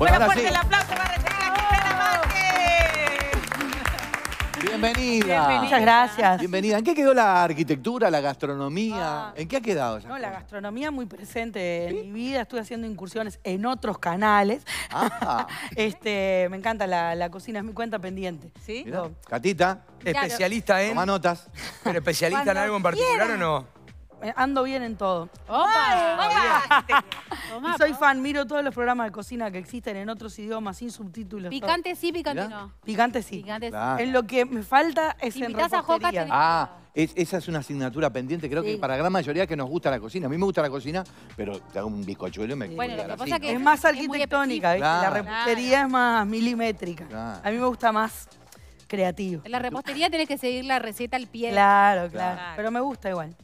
Bueno, fuerte el aplauso para recibir a Cristina Márquez. Bienvenida. Muchas gracias. Bienvenida. ¿En qué quedó la arquitectura, la gastronomía? Ah. ¿En qué ha quedado? No, la gastronomía muy presente en mi vida. Estuve haciendo incursiones en otros canales. Ah. este, me encanta la, cocina, es mi cuenta pendiente. ¿Sí? Catita. Especialista en... Toma notas. ¿Pero especialista en algo en particular o no? Eh, ando bien en todo. ¡Opa! Y soy fan, miro todos los programas de cocina que existen en otros idiomas, sin subtítulos. Picante sí, picante no. Picante sí. Picante sí. En lo que me falta es en ah, esa es una asignatura pendiente, creo que para la gran mayoría que nos gusta la cocina. A mí me gusta la cocina, pero te hago un bizcochuelo y me... Sí. Bueno, lo que es más arquitectónica, la repostería es más milimétrica. A mí me gusta más creativo. En la repostería tenés que seguir la receta al pie. claro, claro, Pero me gusta igual.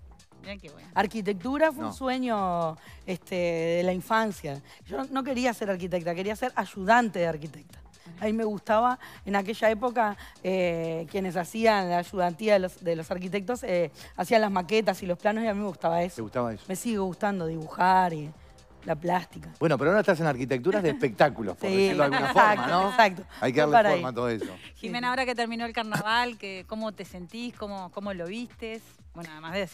Arquitectura fue un sueño este, de la infancia. Yo no quería ser arquitecta, quería ser ayudante de arquitecta. A mí me gustaba en aquella época eh, quienes hacían la ayudantía de los, arquitectos, eh, hacían las maquetas y los planos y a mí me gustaba eso. ¿Te gustaba eso? Me sigue gustando dibujar y la plástica. Bueno, pero ahora estás en arquitecturas de espectáculos, por decirlo de alguna forma, ¿no? Exacto. Hay que darle forma a todo eso. Jimena, ahora que terminó el carnaval, ¿cómo te sentís? ¿Cómo, cómo lo vistes?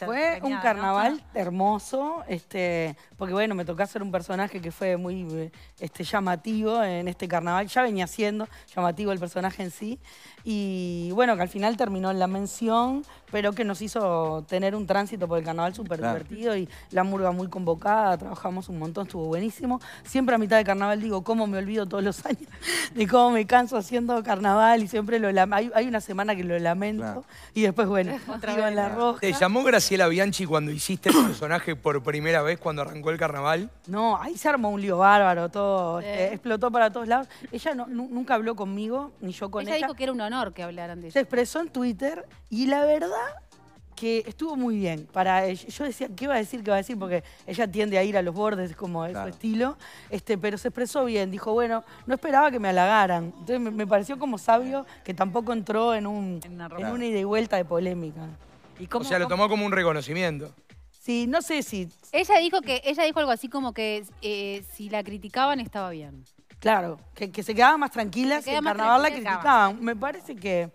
Fue un carnaval hermoso, este, porque bueno, me tocó hacer un personaje que fue muy eh, este, llamativo en este carnaval. Ya venía siendo llamativo el personaje en sí. Y bueno, que al final terminó en la mención, pero que nos hizo tener un tránsito por el carnaval súper divertido y la murga muy convocada, trabajamos un montón, estuvo buenísimo. Siempre a mitad de carnaval digo, ¿cómo me olvido todos los años de cómo me canso haciendo carnaval? Y siempre lo hay, una semana que lo lamento y después, bueno, en la roja. ¿Te llamó Graciela Bianchi cuando hiciste el personaje por primera vez cuando arrancó el carnaval? No, ahí se armó un lío bárbaro, todo eh, explotó para todos lados. Ella nunca habló conmigo, ni yo con ella. Ella dijo que era un honor que hablaran de eso. Se expresó en Twitter y la verdad que estuvo muy bien. Para, yo decía, ¿qué va a decir? ¿Qué va a decir? Porque ella tiende a ir a los bordes, como es su estilo. Este, pero se expresó bien. Dijo, bueno, no esperaba que me halagaran. Entonces me, pareció como sabio que tampoco entró en, una, ida y vuelta de polémica. ¿Y o sea, lo tomó como un reconocimiento. Sí, no sé si... Ella dijo, que, ella dijo algo así como que eh, si la criticaban estaba bien. Claro, que, se quedaba más tranquila, si en carnaval la criticaban. Me parece que...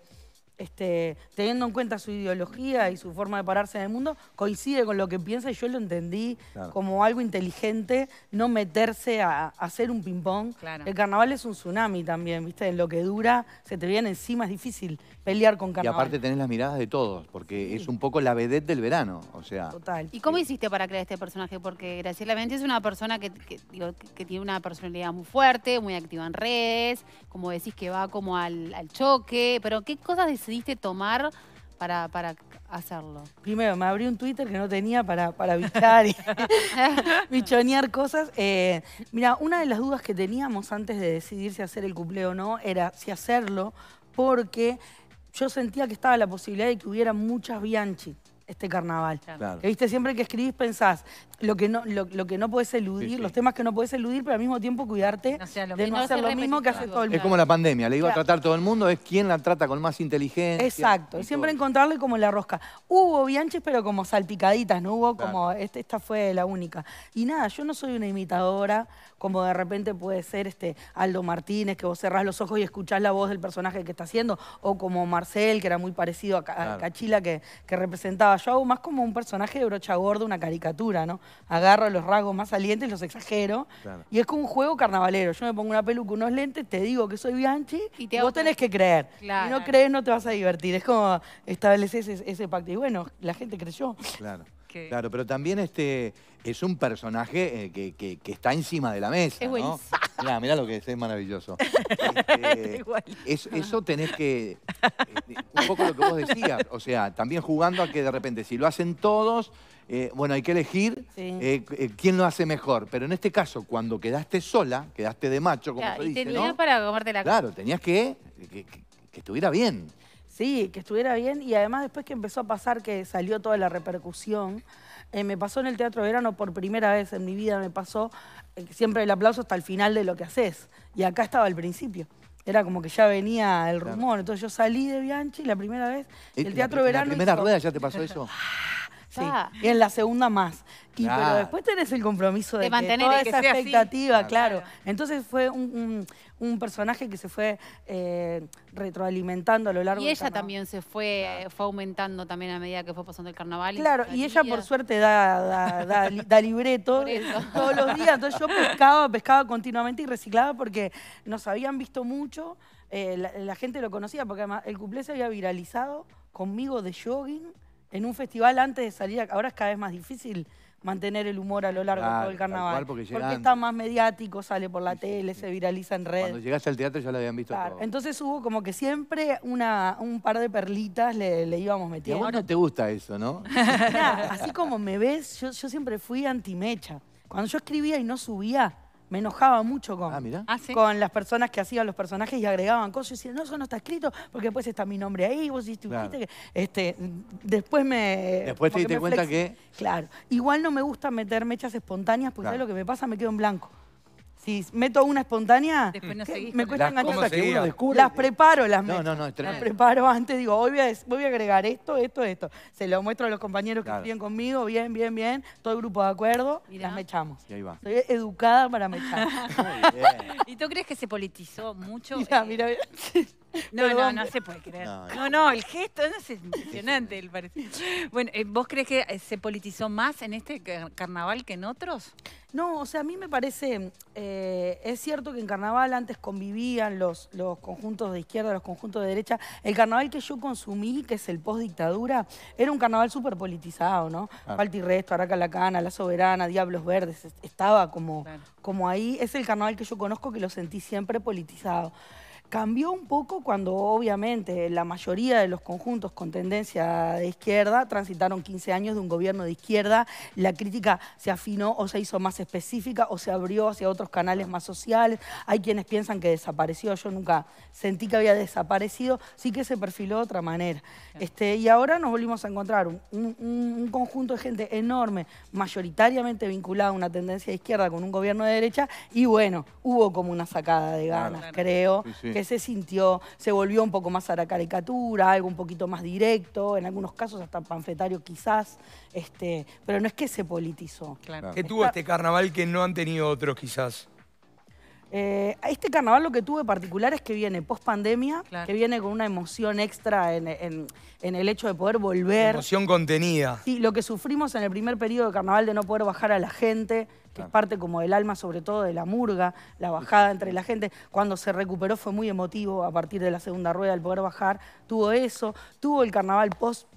Este, teniendo en cuenta su ideología y su forma de pararse en el mundo, coincide con lo que piensa y yo lo entendí como algo inteligente, no meterse a, hacer un ping-pong. El carnaval es un tsunami también, ¿viste? En lo que dura, se te viene encima, es difícil pelear con carnaval. Y aparte tenés las miradas de todos, porque es un poco la vedette del verano, o sea... Total. ¿Y cómo hiciste para crear este personaje? Porque Graciela es una persona que, que, tiene una personalidad muy fuerte, muy activa en redes, como decís que va como al, choque, pero ¿qué cosas decidiste tomar para, para hacerlo? Primero, me abrí un Twitter que no tenía para, para y bichonear cosas. Eh, mira, una de las dudas que teníamos antes de decidir si hacer el cumpleo o no era si hacerlo, porque yo sentía que estaba la posibilidad de que hubiera muchas Bianchi este carnaval. Que viste, siempre que escribís pensás lo que no, lo, que no puedes eludir, los temas que no puedes eludir, pero al mismo tiempo cuidarte de no hacer lo mismo que hace todo el mundo. Es como la pandemia, le iba a tratar todo el mundo, es quien la trata con más inteligencia. Exacto, y siempre encontrarle como la rosca. Hubo bianches, pero como salpicaditas, no hubo como, este, esta fue la única. Y nada, yo no soy una imitadora, como de repente puede ser este Aldo Martínez, que vos cerrás los ojos y escuchás la voz del personaje que está haciendo, o como Marcel, que era muy parecido a, Cachila, que representaba yo hago más como un personaje de brocha gorda, una caricatura, ¿no? Agarro los rasgos más salientes, los exagero. Y es como un juego carnavalero. Yo me pongo una peluca, unos lentes, te digo que soy Bianchi y te vos tenés que creer. Si no crees, no te vas a divertir. Es como estableces ese, ese pacto. Y bueno, la gente creyó. Claro. Claro, pero también este es un personaje eh, que, está encima de la mesa. Es ¿no? Mirá, lo que es, maravilloso. Este, eso tenés que. Eh, un poco lo que vos decías. O sea, también jugando a que de repente, si lo hacen todos, eh, bueno, hay que elegir quién lo hace mejor. Pero en este caso, cuando quedaste sola, quedaste de macho, como se dice. Y tenías para comerte la Claro, tenías que, que estuviera bien. Sí, que estuviera bien y además después que empezó a pasar que salió toda la repercusión, eh, me pasó en el Teatro Verano por primera vez en mi vida, me pasó eh, siempre el aplauso hasta el final de lo que haces y acá estaba al principio. Era como que ya venía el rumor, entonces yo salí de Bianchi la primera vez. Eh, el, Teatro Verano... La primera rueda ya te pasó eso. Y en la segunda más. Pero después tenés el compromiso de, mantener esa expectativa, Claro. Entonces fue un, personaje que se fue eh, retroalimentando a lo largo y Y ella también se fue, fue aumentando también a medida que fue pasando el carnaval. Claro, y, ella por suerte da, da, libreto todos los días. Entonces yo pescaba, pescaba continuamente y reciclaba porque nos habían visto mucho. Eh, la, gente lo conocía porque además el cumpleaños se había viralizado conmigo de jogging en un festival antes de salir, ahora es cada vez más difícil mantener el humor a lo largo del de todo el carnaval. porque, está más mediático, sale por la tele, se viraliza en redes. Cuando llegaste al teatro ya lo habían visto Entonces hubo como que siempre una, un par de perlitas le, íbamos metiendo. a vos no te gusta eso, ¿no? así como me ves, yo, yo siempre fui antimecha. Cuando yo escribía y no subía, me enojaba mucho con, ah, ah, con las personas que hacían los personajes y agregaban cosas. Y decían, no, eso no está escrito porque después está mi nombre ahí, vos hiciste Este, después me... Después te cuenta que- Claro. Igual no me gusta meter mechas espontáneas porque lo que me pasa? Me quedo en blanco si meto una espontánea, me cuesta enganchar. que uno descubre. Las preparo, las no, no, Las preparo antes, digo, voy a, agregar esto, esto, esto. Se lo muestro a los compañeros que estén conmigo, bien, bien, bien, todo el grupo de acuerdo, y las mechamos. Y ahí va. Soy educada para mechar. ¿Y tú crees que se politizó mucho? Mirá, mira, eh, no, no, no se puede creer. No, no, el gesto es impresionante, Bueno, eh, ¿vos crees que eh, se politizó más en este carnaval que en otros? No, o sea, a mí me parece, eh, es cierto que en carnaval antes convivían los, los conjuntos de izquierda, los conjuntos de derecha. El carnaval que yo consumí, que es el post-dictadura, era un carnaval súper politizado, ¿no? Claro. Resto, Araca Lacana, La Soberana, Diablos Verdes, estaba como, como ahí. Es el carnaval que yo conozco que lo sentí siempre politizado. Cambió un poco cuando obviamente la mayoría de los conjuntos con tendencia de izquierda transitaron 15 años de un gobierno de izquierda, la crítica se afinó o se hizo más específica o se abrió hacia otros canales más sociales, hay quienes piensan que desapareció, yo nunca sentí que había desaparecido, sí que se perfiló de otra manera. Este, y ahora nos volvimos a encontrar un, conjunto de gente enorme, mayoritariamente vinculada a una tendencia de izquierda con un gobierno de derecha y bueno, hubo como una sacada de ganas, creo que se sintió, se volvió un poco más a la caricatura, algo un poquito más directo, en algunos casos hasta panfetario quizás, este, pero no es que se politizó. Claro. que tuvo este carnaval que no han tenido otros quizás? Eh, este carnaval lo que tuve particular es que viene post pandemia, que viene con una emoción extra en, el hecho de poder volver. Emoción contenida. Sí, lo que sufrimos en el primer periodo de carnaval de no poder bajar a la gente, que es parte como del alma, sobre todo de la murga, la bajada entre la gente. Cuando se recuperó fue muy emotivo a partir de la segunda rueda el poder bajar. Tuvo eso, tuvo el carnaval post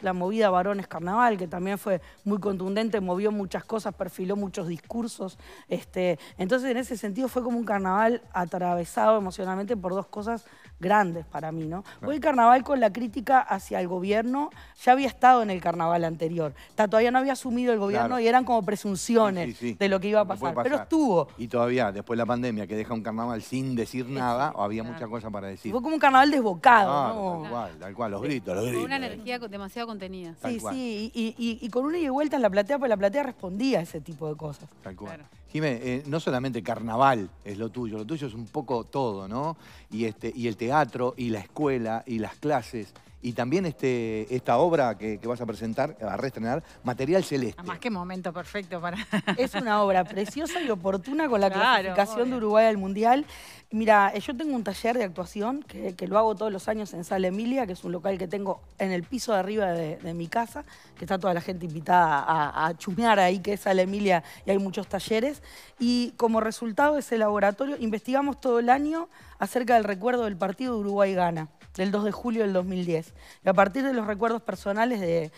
la movida Varones Carnaval, que también fue muy contundente, movió muchas cosas, perfiló muchos discursos. Este, entonces, en ese sentido, fue como un carnaval atravesado emocionalmente por dos cosas grandes para mí, ¿no? Fue el carnaval con la crítica hacia el gobierno. Ya había estado en el carnaval anterior. todavía no había asumido el gobierno y eran como presunciones ah, de lo que iba a pasar, Pero estuvo. Y todavía, después de la pandemia, que deja un carnaval sin decir nada, había muchas mucha cosa para decir. Fue como un carnaval desbocado, ah, ¿no? Tal cual, tal cual, los gritos, los gritos. Con una energía demasiado contenida. sí, sí. Y, con una y vuelta en la platea, pues la platea respondía a ese tipo de cosas. Tal cual. Jimé, eh, no solamente carnaval es lo tuyo, lo tuyo es un poco todo, ¿no? Y, este, y el teatro, y la escuela, y las clases, y también este, esta obra que, vas a presentar, a reestrenar, Material Celeste. Además, qué momento perfecto para... Es una obra preciosa y oportuna con la clasificación de Uruguay al Mundial. Mira, eh, yo tengo un taller de actuación que, lo hago todos los años en Sala Emilia, que es un local que tengo en el piso de arriba de, mi casa, que está toda la gente invitada a, a chumear ahí, que es Sala Emilia, y hay muchos talleres. Y como resultado de ese laboratorio, investigamos todo el año acerca del recuerdo del partido de Uruguay-Gana del 2 de julio del 2010. Y a partir de los recuerdos personales de,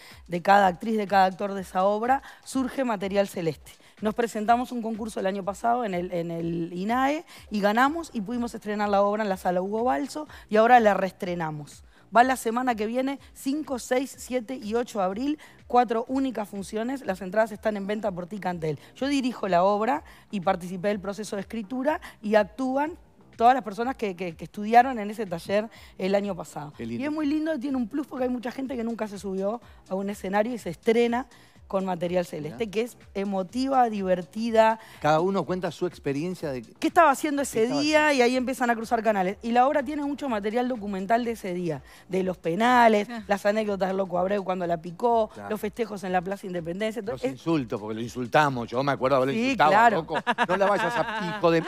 cada actriz, de cada actor de esa obra, surge Material Celeste. Nos presentamos un concurso el año pasado en el, en el INAE y ganamos y pudimos estrenar la obra en la sala Hugo Balso y ahora la reestrenamos. Va la semana que viene, 5, 6, 7 y 8 de abril, cuatro únicas funciones. Las entradas están en venta por Ticantel. Yo dirijo la obra y participé del proceso de escritura y actúan todas las personas que, estudiaron en ese taller el año pasado. Y es muy lindo, tiene un plus porque hay mucha gente que nunca se subió a un escenario y se estrena con material celeste, que es emotiva, divertida. Cada uno cuenta su experiencia de... ¿Qué estaba haciendo ese día? Y ahí empiezan a cruzar canales. Y la obra tiene mucho material documental de ese día, de los penales, ah. las anécdotas del Loco Abreu cuando la picó, los festejos en la Plaza Independencia. los insultos, porque lo insultamos, yo me acuerdo haberlo sí, insultado, claro. poco No la vayas a pico de...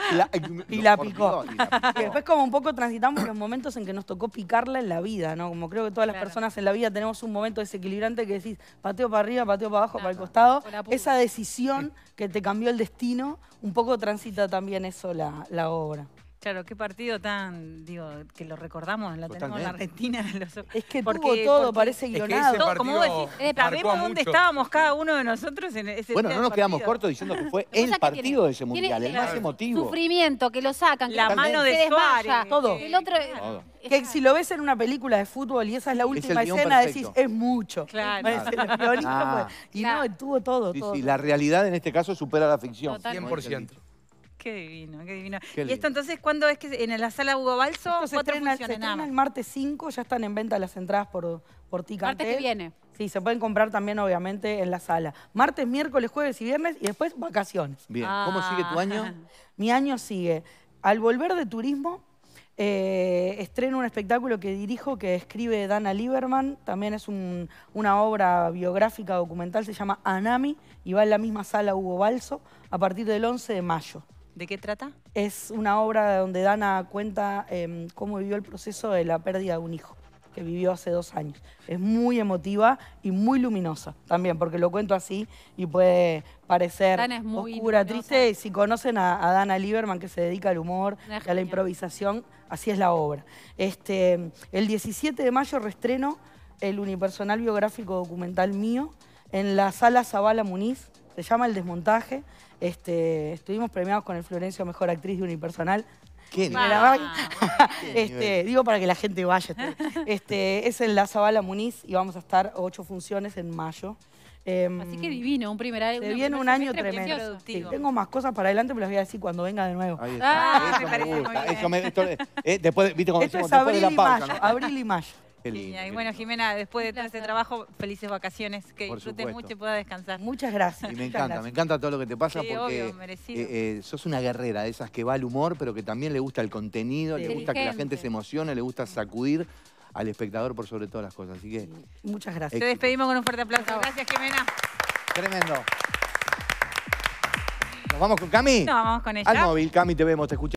Y, la picó. después como un poco transitamos los momentos en que nos tocó picarla en la vida, ¿no? Como creo que todas las personas en la vida tenemos un momento desequilibrante que decís, pateo para arriba, pateo para abajo, para el costado. Esa decisión que te cambió el destino, un poco transita también eso la obra. Claro, qué partido tan, digo, que lo recordamos, lo tenemos en la Argentina. Es que tuvo todo, parece guionado. Es que todo, como vos decís, sabemos dónde estábamos cada uno de nosotros en ese Bueno, no nos quedamos cortos diciendo que fue el partido de ese mundial, el más emotivo. Sufrimiento, que lo sacan. La mano de Todo. El otro... Que si lo ves en una película de fútbol y esa es la última escena, decís, es mucho. Claro. Pues. Ah. y no, tuvo todo, todo. Sí, la realidad en este caso supera la ficción. 100%. Qué divino, qué divino. ¿Y esto entonces cuándo es que en la sala Hugo Balso? se estrena, el martes 5, ya están en venta las entradas por, por Martes que viene. Sí, se pueden comprar también obviamente en la sala. Martes, miércoles, jueves y viernes y después vacaciones. Bien, ¿cómo ah. sigue tu año? Mi año sigue. Al volver de turismo, eh, estreno un espectáculo que dirijo, que escribe Dana Lieberman. También es una obra biográfica documental, se llama Anami, y va en la misma sala Hugo Balso, a partir del 11 de mayo. ¿De qué trata? Es una obra donde Dana cuenta em, cómo vivió el proceso de la pérdida de un hijo que vivió hace dos años. Es muy emotiva y muy luminosa también, porque lo cuento así y puede parecer oscura, triste. si conocen a, Dana Lieberman, que se dedica al humor a la improvisación, así es la obra. Este, el 17 de mayo restreno el unipersonal biográfico documental mío en la sala Zabala Muniz, se llama El Desmontaje. Este, estuvimos premiados con el Florencio Mejor Actriz de Unipersonal. Ah. Este, digo para que la gente vaya. Este, es en la Zabala Muniz y vamos a estar ocho funciones en mayo. Em, Así que divino, un primer año. Se viene un año tremendo. tengo más cosas para adelante, pero las voy a decir cuando venga de nuevo. Ahí está. parece después, es la abril y mayo y bueno, Jimena, después de todo este trabajo, felices vacaciones, que disfrutes mucho y puedas descansar. Muchas gracias. Y me encanta, me encanta todo lo que te pasa porque eh, eh, sos una guerrera de esas que va al humor, pero que también le gusta el contenido, le gusta que la gente se emocione, le gusta sacudir al espectador por sobre todas las cosas. Así que... Muchas gracias. Te despedimos con un fuerte aplauso. Gracias, Jimena. Tremendo. ¿Nos vamos con Cami? No, vamos con ella. Al móvil, Cami, te vemos, te escuchamos.